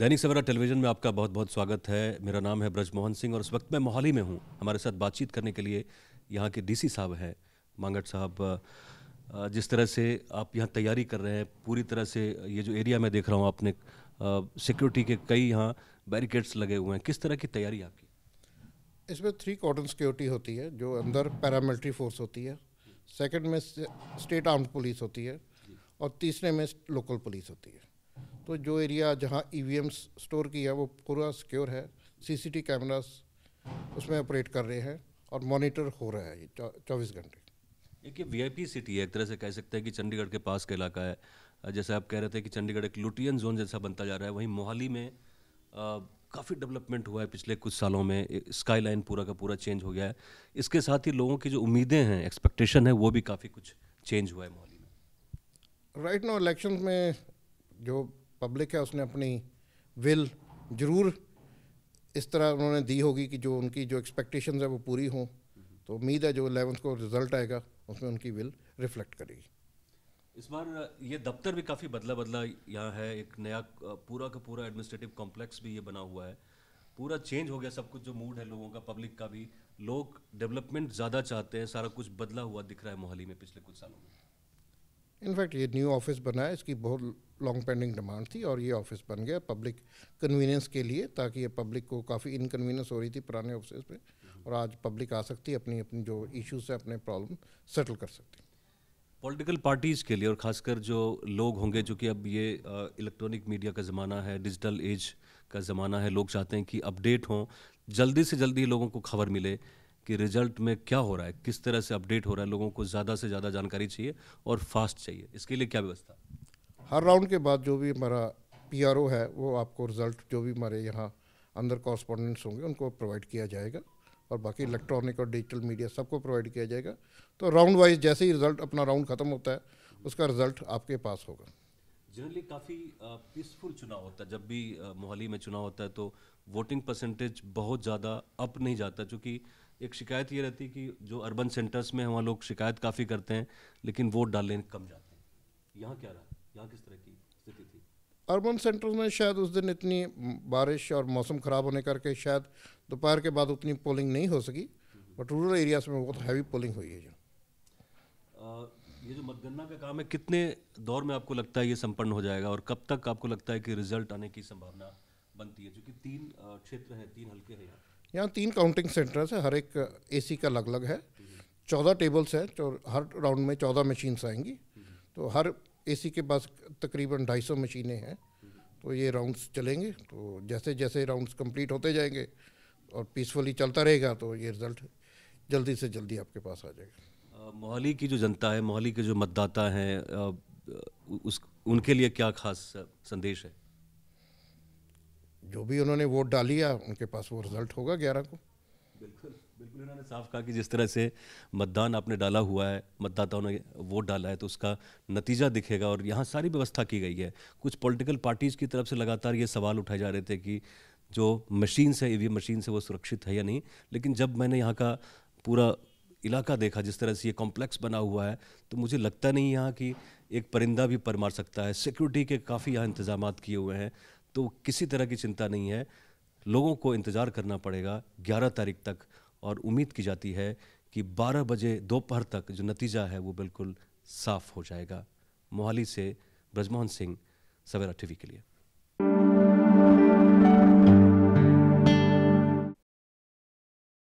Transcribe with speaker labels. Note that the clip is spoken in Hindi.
Speaker 1: दैनिक सवेरा टेलीविजन में आपका बहुत बहुत स्वागत है मेरा नाम है ब्रजमोहन सिंह और इस वक्त मैं मोहाली में हूँ हमारे साथ बातचीत करने के लिए यहाँ के डीसी साहब हैं मांगट साहब जिस तरह से आप यहाँ तैयारी कर रहे हैं पूरी तरह से ये जो एरिया मैं देख रहा हूँ आपने सिक्योरिटी के कई यहाँ बैरिकेड्स लगे हुए हैं किस तरह की तैयारी
Speaker 2: आपकी इसमें थ्री कॉर्डन सिक्योरिटी होती है जो अंदर पैरामिलिट्री फोर्स होती है सेकंड में स्टेट आर्म्ड पुलिस होती है और तीसरे में लोकल पुलिस होती है तो जो एरिया जहाँ ई e स्टोर की है वो पूरा सिक्योर है सीसीटी कैमराज उसमें ऑपरेट कर रहे हैं और मॉनिटर हो रहा है ये चौबीस घंटे
Speaker 1: एक ये पी सिटी है एक तरह से कह सकते हैं कि चंडीगढ़ के पास का इलाका है जैसे आप कह रहे थे कि चंडीगढ़ एक लुटियन जोन जैसा बनता जा रहा है वहीं मोहाली में काफ़ी डेवलपमेंट हुआ है पिछले कुछ सालों में स्काई लाइन पूरा का पूरा चेंज हो गया है इसके साथ ही लोगों की जो उम्मीदें हैं एक्सपेक्टेशन है वो भी काफ़ी कुछ चेंज हुआ है मोहाली
Speaker 2: में राइट नाउ इलेक्शन में जो पब्लिक है उसने अपनी विल ज़रूर इस तरह उन्होंने दी होगी कि जो उनकी जो एक्सपेक्टेशन है वो पूरी हों तो उम्मीद है जो एलेवंथ को रिजल्ट आएगा उसमें उनकी विल रिफ्लेक्ट करेगी
Speaker 1: इस बार ये दफ्तर भी काफ़ी बदला बदला यहाँ है एक नया पूरा का पूरा एडमिनिस्ट्रेटिव कॉम्प्लेक्स भी ये बना हुआ है पूरा चेंज हो गया सब कुछ जो मूड है लोगों का पब्लिक का भी लोग डेवलपमेंट ज़्यादा चाहते हैं सारा कुछ बदला हुआ दिख रहा है मोहाली में पिछले कुछ सालों में
Speaker 2: इनफैक्ट ये न्यू ऑफिस बना है इसकी बहुत लॉन्ग पेंडिंग डिमांड थी और ये ऑफिस बन गया पब्लिक कन्वीनियंस के लिए ताकि ये पब्लिक को काफ़ी इनकन्वीनियंस हो रही थी पुराने ऑफिस में और आज पब्लिक आ सकती है अपनी अपनी जो इश्यूज है अपने प्रॉब्लम सेटल कर सकती
Speaker 1: पॉलिटिकल पार्टीज़ के लिए और ख़ासकर जो लोग होंगे जो कि अब ये इलेक्ट्रॉनिक मीडिया का ज़माना है डिजिटल एज का ज़माना है लोग चाहते हैं कि अपडेट हों जल्दी से जल्दी लोगों को खबर मिले कि रिजल्ट में क्या हो रहा है किस तरह से अपडेट हो रहा है लोगों को ज़्यादा से ज़्यादा जानकारी चाहिए और फास्ट चाहिए इसके लिए क्या व्यवस्था
Speaker 2: हर राउंड के बाद जो भी हमारा पी है वो आपको रिज़ल्ट जो भी हमारे यहाँ अंदर कॉरस्पॉन्डेंट्स होंगे उनको प्रोवाइड किया जाएगा और बाकी इलेक्ट्रॉनिक और डिजिटल मीडिया सबको प्रोवाइड किया जाएगा तो राउंड वाइज जैसे ही रिजल्ट अपना राउंड खत्म होता है उसका रिजल्ट आपके पास होगा
Speaker 1: जनरली काफ़ी पीसफुल चुनाव होता है जब भी मोहाली में चुनाव होता है तो वोटिंग परसेंटेज बहुत ज़्यादा अप नहीं जाता क्योंकि एक शिकायत ये रहती है कि जो अर्बन सेंटर्स में वहाँ लोग शिकायत काफ़ी करते हैं लेकिन वोट डालने कम जाते हैं यहाँ क्या रहा यहाँ किस तरह की स्थिति थी अर्बन सेंटर्स में शायद उस दिन
Speaker 2: इतनी बारिश और मौसम ख़राब होने करके शायद दोपहर के बाद उतनी पोलिंग नहीं हो सकी बट रूरल एरियाज में बहुत हैवी पोलिंग हुई है जो
Speaker 1: ये जो मतगणना का काम है कितने दौर में आपको लगता है ये संपन्न हो जाएगा और कब तक आपको लगता है कि रिजल्ट आने की संभावना बनती है क्योंकि तीन क्षेत्र हैं तीन हल्के हैं यहाँ यहाँ तीन काउंटिंग सेंटर्स है हर एक
Speaker 2: ए का अलग अलग है चौदह टेबल्स हैं तो हर राउंड में चौदह मशीन्स आएंगी तो हर एसी के पास तकरीबन ढाई सौ मशीनें हैं तो ये राउंड्स चलेंगे तो जैसे जैसे राउंड्स कंप्लीट होते जाएंगे और पीसफुली चलता रहेगा तो ये रिज़ल्ट जल्दी से जल्दी आपके पास आ
Speaker 1: जाएगा मोहाली की जो जनता है मोहाली के जो मतदाता हैं उस उनके लिए क्या खास संदेश है
Speaker 2: जो भी उन्होंने वोट डाली है उनके पास वो रिजल्ट होगा ग्यारह को
Speaker 1: बिल्कुल बिल्कुल इन्होंने साफ कहा कि जिस तरह से मतदान आपने डाला हुआ है मतदाताओं ने वोट डाला है तो उसका नतीजा दिखेगा और यहाँ सारी व्यवस्था की गई है कुछ पॉलिटिकल पार्टीज़ की तरफ से लगातार ये सवाल उठाए जा रहे थे कि जो मशीन से ई मशीन से वो सुरक्षित है या नहीं लेकिन जब मैंने यहाँ का पूरा इलाका देखा जिस तरह से ये कॉम्प्लेक्स बना हुआ है तो मुझे लगता नहीं यहाँ कि एक परिंदा भी पर मार सकता है सिक्योरिटी के काफ़ी यहाँ इंतजाम किए हुए हैं तो किसी तरह की चिंता नहीं है लोगों को इंतज़ार करना पड़ेगा 11 तारीख तक और उम्मीद की जाती है कि 12 बजे दोपहर तक जो नतीजा है वो बिल्कुल साफ हो जाएगा मोहाली से ब्रजमोहन सिंह सवेरा टीवी के लिए